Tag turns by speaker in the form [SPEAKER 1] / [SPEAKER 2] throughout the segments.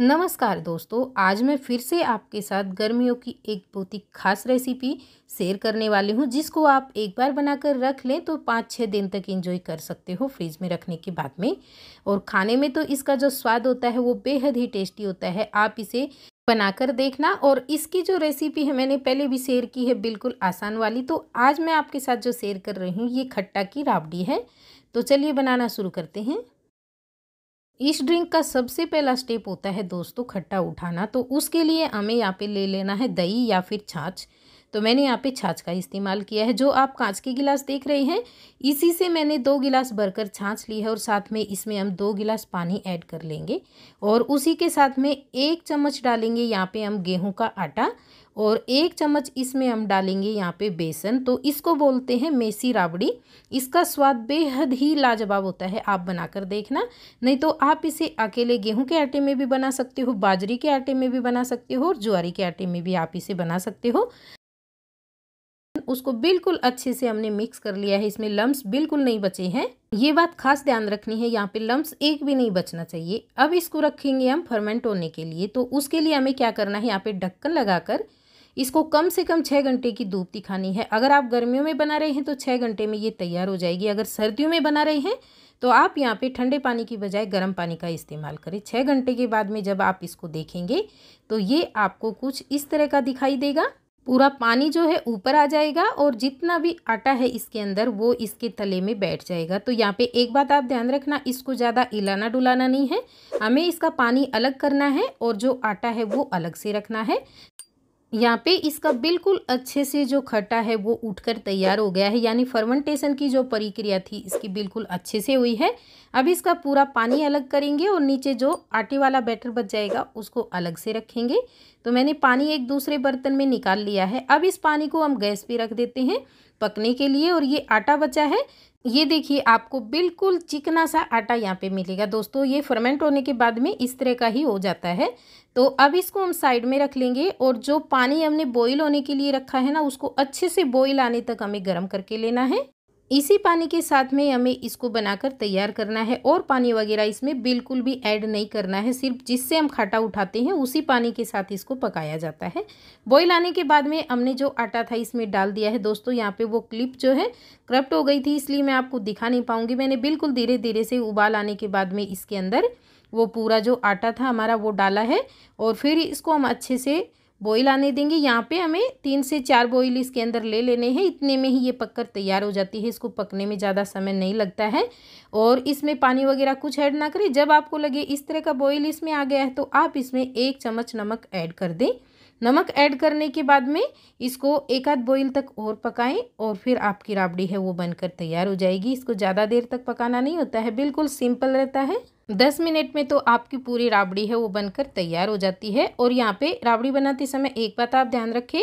[SPEAKER 1] नमस्कार दोस्तों आज मैं फिर से आपके साथ गर्मियों की एक बहुत ही खास रेसिपी शेयर करने वाली हूँ जिसको आप एक बार बनाकर रख लें तो पाँच छः दिन तक एंजॉय कर सकते हो फ्रिज में रखने के बाद में और खाने में तो इसका जो स्वाद होता है वो बेहद ही टेस्टी होता है आप इसे बनाकर देखना और इसकी जो रेसिपी है मैंने पहले भी शेयर की है बिल्कुल आसान वाली तो आज मैं आपके साथ जो शेयर कर रही हूँ ये खट्टा की राबड़ी है तो चलिए बनाना शुरू करते हैं इस ड्रिंक का सबसे पहला स्टेप होता है दोस्तों खट्टा उठाना तो उसके लिए हमें यहाँ पे ले लेना है दही या फिर छाछ तो मैंने यहाँ पे छाछ का इस्तेमाल किया है जो आप कांच के गिलास देख रहे हैं इसी से मैंने दो गिलास भरकर छाछ ली है और साथ में इसमें हम दो गिलास पानी ऐड कर लेंगे और उसी के साथ में एक चम्मच डालेंगे यहाँ पे हम गेहूं का आटा और एक चम्मच इसमें हम डालेंगे यहाँ पे बेसन तो इसको बोलते हैं मेसी राबड़ी इसका स्वाद बेहद ही लाजवाब होता है आप बनाकर देखना नहीं तो आप इसे अकेले गेहूं के आटे में भी बना सकते हो बाजरी के आटे में भी बना सकते हो और ज्वारी के आटे में भी आप इसे बना सकते हो उसको बिल्कुल अच्छे से हमने मिक्स कर लिया है इसमें लम्ब बिल्कुल नहीं बचे हैं ये बात खास ध्यान रखनी है यहाँ पे लम्ब एक भी नहीं बचना चाहिए अब इसको रखेंगे हम फर्मेंट होने के लिए तो उसके लिए हमें क्या करना है यहाँ पे ढक्कन लगाकर इसको कम से कम छः घंटे की धूप दिखानी है अगर आप गर्मियों में बना रहे हैं तो छः घंटे में ये तैयार हो जाएगी अगर सर्दियों में बना रहे हैं तो आप यहाँ पे ठंडे पानी की बजाय गर्म पानी का इस्तेमाल करें छः घंटे के बाद में जब आप इसको देखेंगे तो ये आपको कुछ इस तरह का दिखाई देगा पूरा पानी जो है ऊपर आ जाएगा और जितना भी आटा है इसके अंदर वो इसके तले में बैठ जाएगा तो यहाँ पे एक बात आप ध्यान रखना इसको ज़्यादा इलाना डुलाना नहीं है हमें इसका पानी अलग करना है और जो आटा है वो अलग से रखना है यहाँ पे इसका बिल्कुल अच्छे से जो खट्टा है वो उठकर तैयार हो गया है यानी फर्मेंटेशन की जो प्रक्रिया थी इसकी बिल्कुल अच्छे से हुई है अब इसका पूरा पानी अलग करेंगे और नीचे जो आटे वाला बैटर बच जाएगा उसको अलग से रखेंगे तो मैंने पानी एक दूसरे बर्तन में निकाल लिया है अब इस पानी को हम गैस पर रख देते हैं पकने के लिए और ये आटा बचा है ये देखिए आपको बिल्कुल चिकना सा आटा यहाँ पे मिलेगा दोस्तों ये फर्मेंट होने के बाद में इस तरह का ही हो जाता है तो अब इसको हम साइड में रख लेंगे और जो पानी हमने बॉईल होने के लिए रखा है ना उसको अच्छे से बॉईल आने तक हमें गर्म करके लेना है इसी पानी के साथ में हमें इसको बनाकर तैयार करना है और पानी वगैरह इसमें बिल्कुल भी ऐड नहीं करना है सिर्फ जिससे हम खाटा उठाते हैं उसी पानी के साथ इसको पकाया जाता है बॉईल आने के बाद में हमने जो आटा था इसमें डाल दिया है दोस्तों यहाँ पे वो क्लिप जो है करप्ट हो गई थी इसलिए मैं आपको दिखा नहीं पाऊँगी मैंने बिल्कुल धीरे धीरे से उबाल आने के बाद में इसके अंदर वो पूरा जो आटा था हमारा वो डाला है और फिर इसको हम अच्छे से बॉईल आने देंगे यहाँ पे हमें तीन से चार बॉईल इसके अंदर ले लेने हैं इतने में ही ये पककर तैयार हो जाती है इसको पकने में ज़्यादा समय नहीं लगता है और इसमें पानी वगैरह कुछ ऐड ना करें जब आपको लगे इस तरह का बॉईल इसमें आ गया है तो आप इसमें एक चम्मच नमक ऐड कर दें नमक ऐड करने के बाद में इसको एक आध बॉइल तक और पकाएं और फिर आपकी राबड़ी है वो बनकर तैयार हो जाएगी इसको ज़्यादा देर तक पकाना नहीं होता है बिल्कुल सिंपल रहता है दस मिनट में तो आपकी पूरी राबड़ी है वो बनकर तैयार हो जाती है और यहाँ पे राबड़ी बनाते समय एक बात आप ध्यान रखें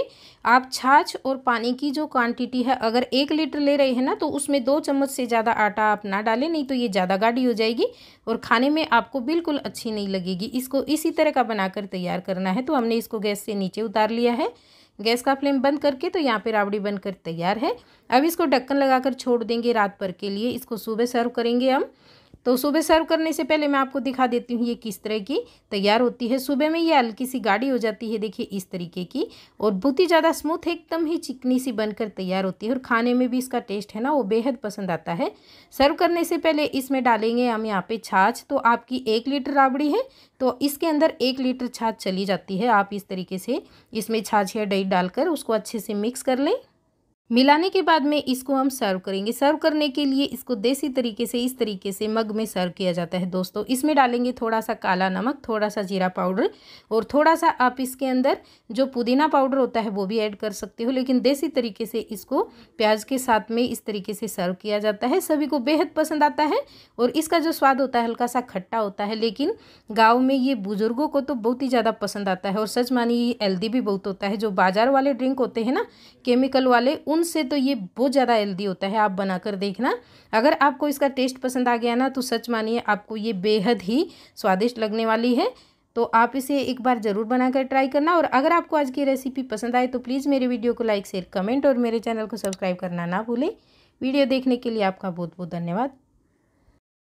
[SPEAKER 1] आप छाछ और पानी की जो क्वांटिटी है अगर एक लीटर ले रहे हैं ना तो उसमें दो चम्मच से ज़्यादा आटा आप ना डालें नहीं तो ये ज़्यादा गाढ़ी हो जाएगी और खाने में आपको बिल्कुल अच्छी नहीं लगेगी इसको इसी तरह का बनाकर तैयार करना है तो हमने इसको गैस से नीचे उतार लिया है गैस का फ्लेम बंद करके तो यहाँ पे राबड़ी बनकर तैयार है अब इसको ढक्कन लगाकर छोड़ देंगे रात भर के लिए इसको सुबह सर्व करेंगे हम तो सुबह सर्व करने से पहले मैं आपको दिखा देती हूँ ये किस तरह की तैयार होती है सुबह में ये हल्की सी गाढ़ी हो जाती है देखिए इस तरीके की और बहुत ही ज़्यादा स्मूथ एकदम ही चिकनी सी बनकर तैयार होती है और खाने में भी इसका टेस्ट है ना वो बेहद पसंद आता है सर्व करने से पहले इसमें डालेंगे हम यहाँ पे छाछ तो आपकी एक लीटर राबड़ी है तो इसके अंदर एक लीटर छाछ चली जाती है आप इस तरीके से इसमें छाछ या दही डालकर उसको अच्छे से मिक्स कर लें मिलाने के बाद में इसको हम सर्व करेंगे सर्व करने के लिए इसको देसी तरीके से इस तरीके से मग में सर्व किया जाता है दोस्तों इसमें डालेंगे थोड़ा सा काला नमक थोड़ा सा जीरा पाउडर और थोड़ा सा आप इसके अंदर जो पुदीना पाउडर होता है वो भी ऐड कर सकते हो लेकिन देसी तरीके से इसको प्याज के साथ में इस तरीके से सर्व किया जाता है सभी को बेहद पसंद आता है और इसका जो स्वाद होता है हल्का सा खट्टा होता है लेकिन गाँव में ये बुज़ुर्गों को तो बहुत ही ज़्यादा पसंद आता है और सच मानिए ये हेल्दी भी बहुत होता है जो बाज़ार वाले ड्रिंक होते हैं ना केमिकल वाले उन स्पून से तो ये बहुत ज़्यादा हेल्दी होता है आप बना कर देखना अगर आपको इसका टेस्ट पसंद आ गया ना तो सच मानिए आपको ये बेहद ही स्वादिष्ट लगने वाली है तो आप इसे एक बार ज़रूर बनाकर ट्राई करना और अगर आपको आज की रेसिपी पसंद आए तो प्लीज़ मेरे वीडियो को लाइक शेयर कमेंट और मेरे चैनल को सब्सक्राइब करना ना भूलें वीडियो देखने के लिए आपका बहुत बहुत धन्यवाद